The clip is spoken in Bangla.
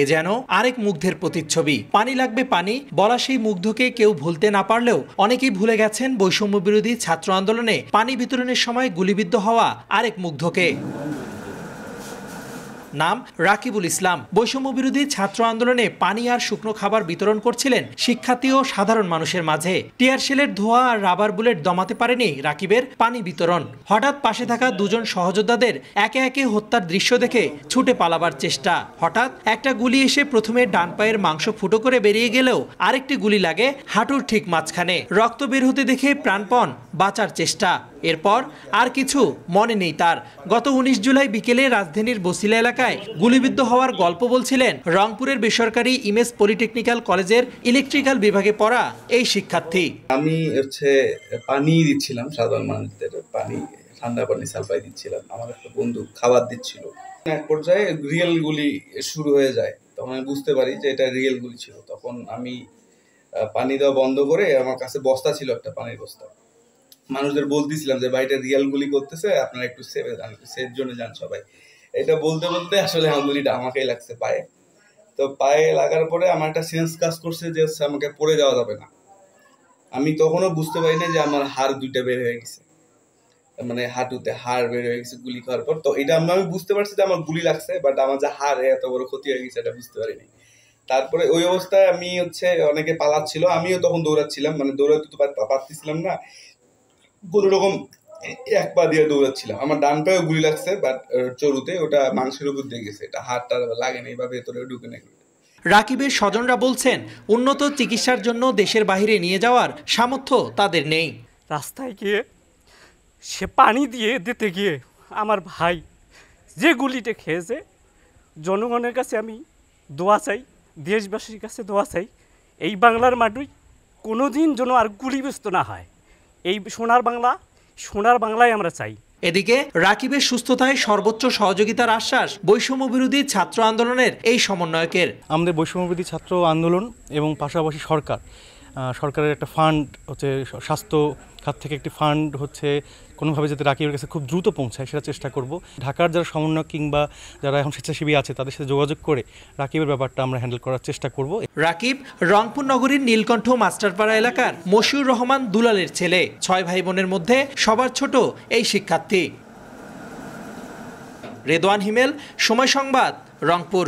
এ যেন আরেক মুগ্ধের প্রতিচ্ছবি পানি লাগবে পানি বলা সেই মুগ্ধকে কেউ ভুলতে না পারলেও অনেকেই ভুলে গেছেন বৈষম্য বিরোধী ছাত্র আন্দোলনে পানি বিতরণের সময় গুলিবিদ্ধ হওয়া আরেক মুগ্ধকে নাম রাকিবুল ইসলাম বৈষম্য বিরোধী ছাত্র আন্দোলনে পানি আর শুকনো খাবার বিতরণ করছিলেন শিক্ষার্থী ও সাধারণ মানুষের মাঝে টিয়ার শেলের ধোঁয়া আর রাবার বুলেট দমাতে পারেনি রাকিবের পানি বিতরণ হঠাৎ পাশে থাকা দুজন সহযোদ্ধাদের একে একে হত্যার দৃশ্য দেখে ছুটে পালাবার চেষ্টা হঠাৎ একটা গুলি এসে প্রথমে ডান পায়ের মাংস ফুটো করে বেরিয়ে গেলেও আরেকটি গুলি লাগে হাঁটুর ঠিক মাঝখানে রক্ত বের হতে দেখে প্রাণপণ বাঁচার চেষ্টা এরপর আর কিছু মনে নেই তার গত উনিশ জুলাই বিকেলে রাজধানীর বসিলা এলাকায় গুলিবিদ্ধ হওয়ার গল্প বলছিলেন রংপুরের বেসরকারি ইমেজ পলিটেকনিক্যাল কলেজের ইলেকট্রিক্যাল বিভাগে পড়া এই শিক্ষার্থী আমি হচ্ছে পানি দিচ্ছিলাম সাধারণ মানুষদের পানি ঠান্ডা পানি সালফাই দিচ্ছিলাম আমার একটা বন্ধু খাবার দিচ্ছিল এক পর্যায়ে রিয়েল গুলি শুরু হয়ে যায় তখন আমি বুঝতে পারি যে এটা রিয়েল গুলি ছিল তখন আমি পানি দেওয়া বন্ধ করে আমার কাছে বস্তা ছিল একটা পানির বস্তা মানুষদের বলতেছিলাম যে ভাইটা রিয়াল গুলি করতেছে আপনারা একটু সেভ সেফ জন্য যান সবাই এটা বলতে বলতে আসলে আঙ্গুলিটা আমাকেই লাগছে পায়ে তো পায়ে লাগার পরে আমার একটা সেন্স কাজ করছে যে হচ্ছে আমাকে পড়ে যাওয়া যাবে না আমি তখনও বুঝতে পারি না যে আমার হার দুইটা বের হয়ে গেছে মানে হাঁটুতে হাড় বের হয়ে গেছে গুলি খাওয়ার পর তো এটা আমি বুঝতে পারছি যে আমার গুলি লাগছে বাট আমার যে হাড় এত বড় ক্ষতি হয়ে গেছে এটা বুঝতে পারিনি তারপরে ওই অবস্থায় আমি হচ্ছে অনেকে পালাচ্ছিল আমিও তখন দৌড়াচ্ছিলাম মানে দৌড়াতে তো পারতেছিলাম না এক পা দিয়ে দৌড়াচ্ছিলাম আমার ডান গুলি লাগছে বাট চরুতে ওটা মাংসের উপর দিয়ে গেছে এটা লাগেনি বা ভেতরে ঢুকে নাই রাকিবের স্বজনরা বলছেন উন্নত চিকিৎসার জন্য দেশের বাহিরে নিয়ে যাওয়ার সামর্থ্য তাদের নেই রাস্তায় গিয়ে সে পানি দিয়ে দিতে গিয়ে আমার ভাই যে গুলিটা খেয়েছে জনগণের কাছে আমি দোয়া চাই দেশবাসীর কাছে দোয়া চাই এই বাংলার মাটুই কোনো দিন যেন আর গুলিব্যস্ত না হয় এই সোনার বাংলা সোনার বাংলায় আমরা চাই এদিকে রাকিবের সুস্থতায় সর্বোচ্চ সহযোগিতার আশ্বাস বৈষম্য বিরোধী ছাত্র আন্দোলনের এই সমন্বয়কের আমাদের বৈষম্য বিরোধী ছাত্র আন্দোলন এবং পাশাপাশি সরকার সরকারের একটা ফান্ড হচ্ছে স্বাস্থ্য খাত থেকে একটি ফান্ড হচ্ছে কোনোভাবে যাতে রাকিবের কাছে খুব দ্রুত পৌঁছায় সেটা চেষ্টা করব ঢাকার যারা সমন্বয় কিংবা যারা এখন স্বেচ্ছাসেবী আছে তাদের সাথে যোগাযোগ করে রাকিবের ব্যাপারটা আমরা হ্যান্ডেল করার চেষ্টা করব রাকিব রংপুর নগরীর নীলকণ্ঠ মাস্টারপাড়া এলাকার মশিউর রহমান দুলালের ছেলে ছয় ভাই বোনের মধ্যে সবার ছোট এই শিক্ষার্থী রেদওয়ান হিমেল সময় সংবাদ রংপুর